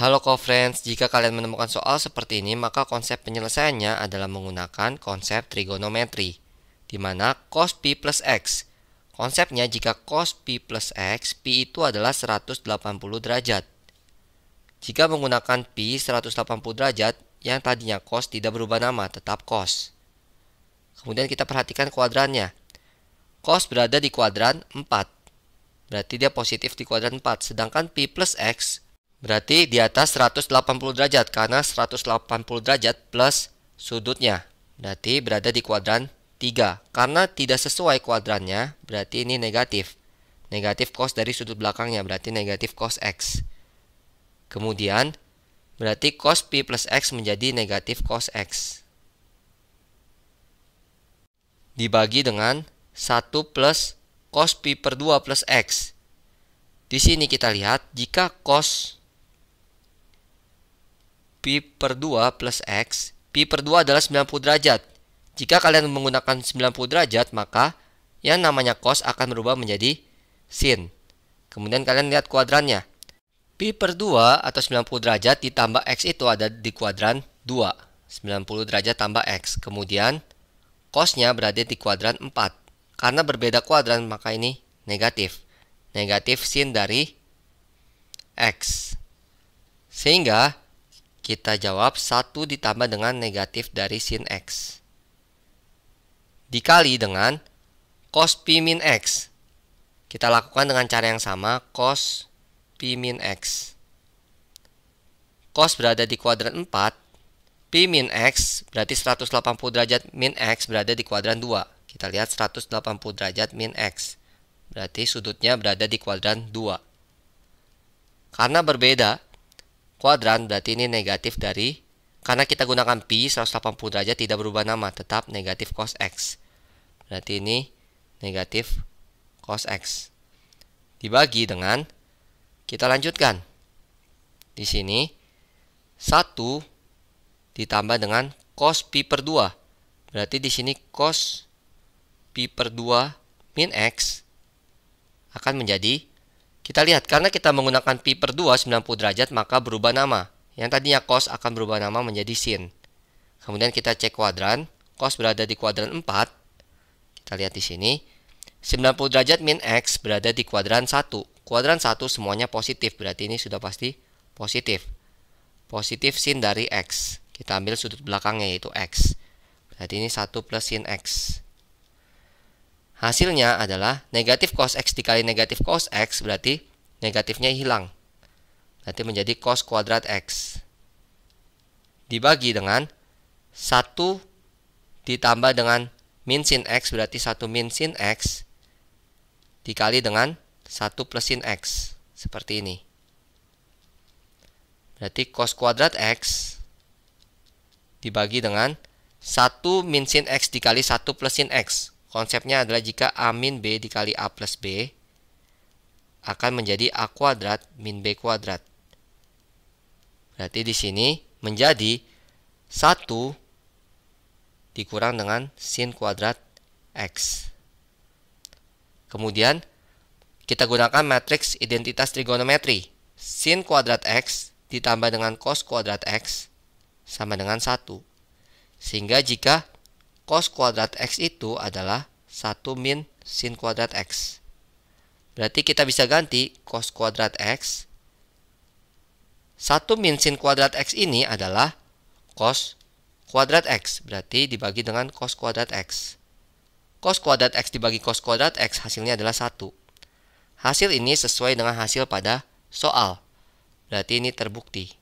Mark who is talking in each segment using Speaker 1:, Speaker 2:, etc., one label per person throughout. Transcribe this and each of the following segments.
Speaker 1: Halo co-friends, jika kalian menemukan soal seperti ini maka konsep penyelesaiannya adalah menggunakan konsep trigonometri di mana cos pi plus X. Konsepnya jika cos pi plus X, pi itu adalah 180 derajat. Jika menggunakan pi 180 derajat, yang tadinya cos tidak berubah nama, tetap cos. Kemudian kita perhatikan kuadrannya. Cos berada di kuadran 4. Berarti dia positif di kuadran 4, sedangkan pi plus X Berarti di atas 180 derajat karena 180 derajat plus sudutnya. Berarti berada di kuadran 3. Karena tidak sesuai kuadrannya, berarti ini negatif. Negatif cos dari sudut belakangnya berarti negatif cos x. Kemudian berarti cos p plus x menjadi negatif cos x. Dibagi dengan 1 plus cos p per 2 plus x. Di sini kita lihat jika cos pi per 2 plus x. Pi per 2 adalah 90 derajat. Jika kalian menggunakan 90 derajat, maka yang namanya cos akan berubah menjadi sin. Kemudian kalian lihat kuadrannya. Pi per 2 atau 90 derajat ditambah x itu ada di kuadran 2. 90 derajat tambah x. Kemudian cosnya berada di kuadran 4. Karena berbeda kuadran maka ini negatif. Negatif sin dari x. Sehingga kita jawab 1 ditambah dengan negatif dari sin X. Dikali dengan cos pi min X. Kita lakukan dengan cara yang sama, cos pi min X. Cos berada di kuadran 4, pi min X berarti 180 derajat min X berada di kuadran 2. Kita lihat 180 derajat min X. Berarti sudutnya berada di kuadran 2. Karena berbeda, kuadran berarti ini negatif dari karena kita gunakan pi 180 derajat tidak berubah nama tetap negatif cos x berarti ini negatif cos x dibagi dengan kita lanjutkan di sini 1 ditambah dengan cos pi per 2 berarti di sini cos pi per 2 min x akan menjadi kita lihat, karena kita menggunakan pi per 2 90 derajat, maka berubah nama. Yang tadinya cos akan berubah nama menjadi sin. Kemudian kita cek kuadran, cos berada di kuadran 4. Kita lihat di sini. 90 derajat min x berada di kuadran 1. Kuadran 1 semuanya positif, berarti ini sudah pasti positif. Positif sin dari x. Kita ambil sudut belakangnya yaitu x. Berarti ini 1 plus sin x. Hasilnya adalah negatif cos x dikali negatif cos x berarti negatifnya hilang. Berarti menjadi cos kuadrat x. Dibagi dengan 1 ditambah dengan min sin x berarti 1 min sin x dikali dengan 1 plus sin x. Seperti ini. Berarti cos kuadrat x dibagi dengan 1 min sin x dikali 1 plus sin x Konsepnya adalah jika A min B dikali A plus B akan menjadi A kuadrat min B kuadrat. Berarti di sini menjadi 1 dikurang dengan sin kuadrat X. Kemudian kita gunakan matriks identitas trigonometri. Sin kuadrat X ditambah dengan cos kuadrat X sama dengan 1. Sehingga jika cos kuadrat X itu adalah 1 min sin kuadrat X. Berarti kita bisa ganti cos kuadrat X. 1 min sin kuadrat X ini adalah cos kuadrat X. Berarti dibagi dengan cos kuadrat X. Cos kuadrat X dibagi cos kuadrat X hasilnya adalah 1. Hasil ini sesuai dengan hasil pada soal. Berarti ini terbukti.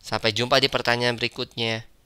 Speaker 1: Sampai jumpa di pertanyaan berikutnya.